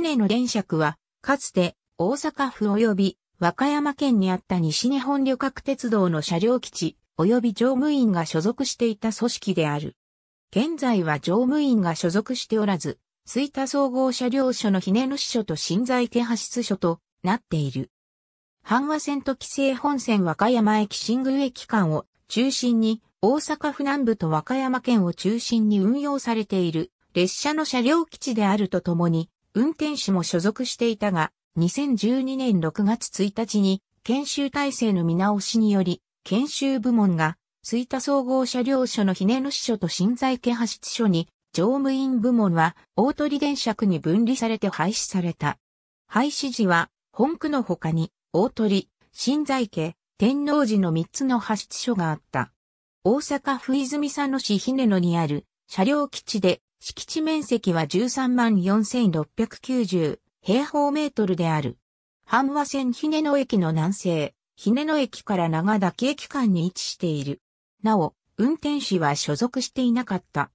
ねの電区は、かつて、大阪府及び和歌山県にあった西日本旅客鉄道の車両基地及び乗務員が所属していた組織である。現在は乗務員が所属しておらず、吹田総合車両所のね野支所と新在家派出所となっている。阪和線と紀勢本線和歌山駅新宮駅間を中心に大阪府南部と和歌山県を中心に運用されている列車の車両基地であるとともに運転士も所属していたが、2012年6月1日に研修体制の見直しにより、研修部門が、吹田総合車両所のね野支所と新在家派出所に、乗務員部門は大鳥電車区に分離されて廃止された。廃止時は、本区の他に、大鳥、新在家、天王寺の3つの派出所があった。大阪府泉佐野市ね野にある車両基地で敷地面積は13万4690平方メートルである。半和線ね野駅の南西、ね野駅から長岳駅間に位置している。なお、運転士は所属していなかった。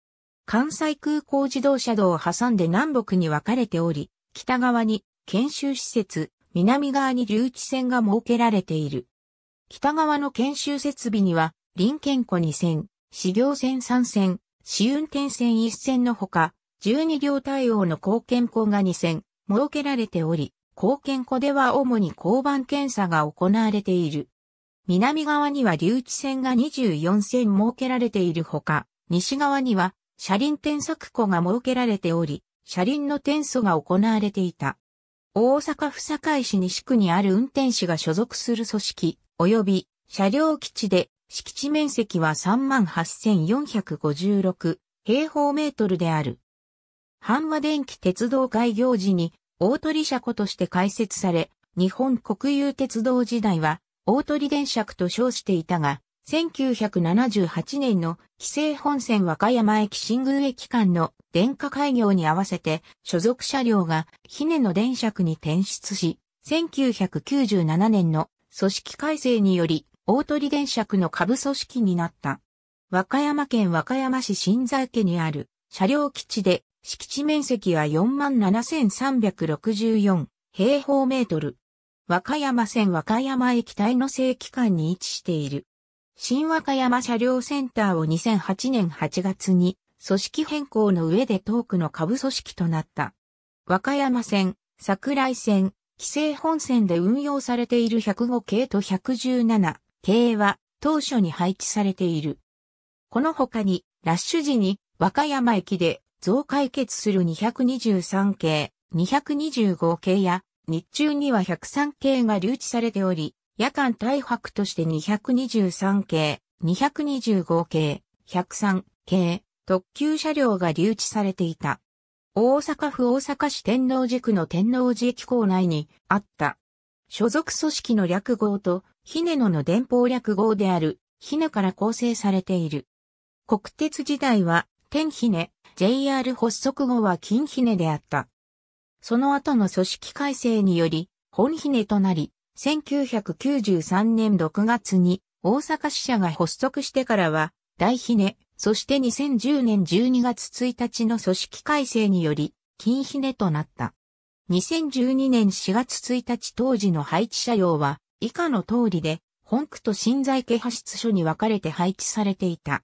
関西空港自動車道を挟んで南北に分かれており、北側に研修施設、南側に留置線が設けられている。北側の研修設備には、林健湖2線、市業線3線、試運転線1線のほか、12両対応の貢献庫が2線、設けられており、貢献庫では主に交番検査が行われている。南側には留置線が24線設けられているほか、西側には車輪転作庫が設けられており、車輪の転送が行われていた。大阪府堺市西区にある運転士が所属する組織、及び車両基地で敷地面積は38,456平方メートルである。半和電気鉄道開業時に大鳥車庫として開設され、日本国有鉄道時代は大鳥電車区と称していたが、1978年の紀勢本線和歌山駅新宮駅間の電化開業に合わせて所属車両が姫野電車区に転出し、1997年の組織改正により大鳥電区の下部組織になった。和歌山県和歌山市新在家にある車両基地で敷地面積は47,364平方メートル。和歌山線和歌山駅帯の正規間に位置している。新和歌山車両センターを2008年8月に組織変更の上で遠くの下部組織となった。和歌山線、桜井線、規制本線で運用されている105系と117経営は当初に配置されている。この他に、ラッシュ時に和歌山駅で増解決する223系、225系や、日中には103系が留置されており、夜間大白として223系、225系、103系、特急車両が留置されていた。大阪府大阪市天王寺区の天王寺駅構内にあった。所属組織の略号とひねのの伝報略号である、ひねから構成されている。国鉄時代は、天ひね、JR 発足後は金ひねであった。その後の組織改正により、本ひねとなり、1993年6月に大阪支社が発足してからは、大ひね、そして2010年12月1日の組織改正により、金ひねとなった。2012年4月1日当時の配置車両は、以下の通りで、本区と新在家派出所に分かれて配置されていた。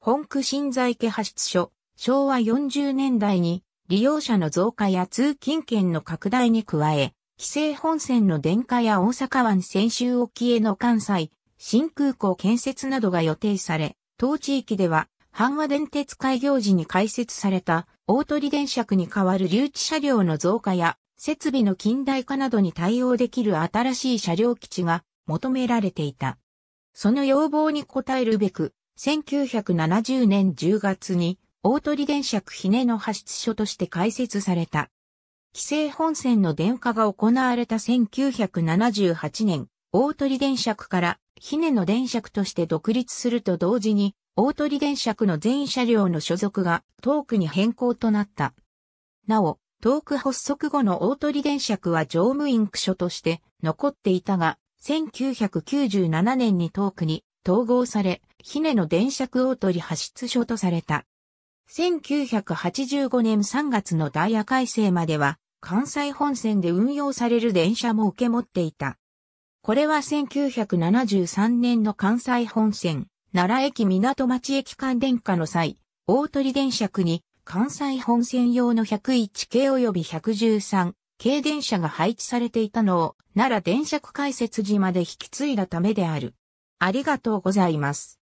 本区新在家派出所、昭和40年代に利用者の増加や通勤圏の拡大に加え、規制本線の電化や大阪湾先週沖への関西、新空港建設などが予定され、当地域では、阪和電鉄開業時に開設された大鳥電車区に代わる留置車両の増加や設備の近代化などに対応できる新しい車両基地が求められていた。その要望に応えるべく、1970年10月に大鳥電車区ひねの派出所として開設された。規制本線の電化が行われた1978年、大鳥電車区からひねの電車区として独立すると同時に、大鳥電車区の全車両の所属が遠くに変更となった。なお、遠く発足後の大鳥電爵は乗務員区所として残っていたが、1997年に遠くに統合され、ひねの電爵大鳥派出所とされた。1985年3月のダイヤ改正までは、関西本線で運用される電車も受け持っていた。これは1973年の関西本線、奈良駅港町駅間電化の際、大鳥電車区に関西本線用の101系及び113系電車が配置されていたのを、奈良電車区解説時まで引き継いだためである。ありがとうございます。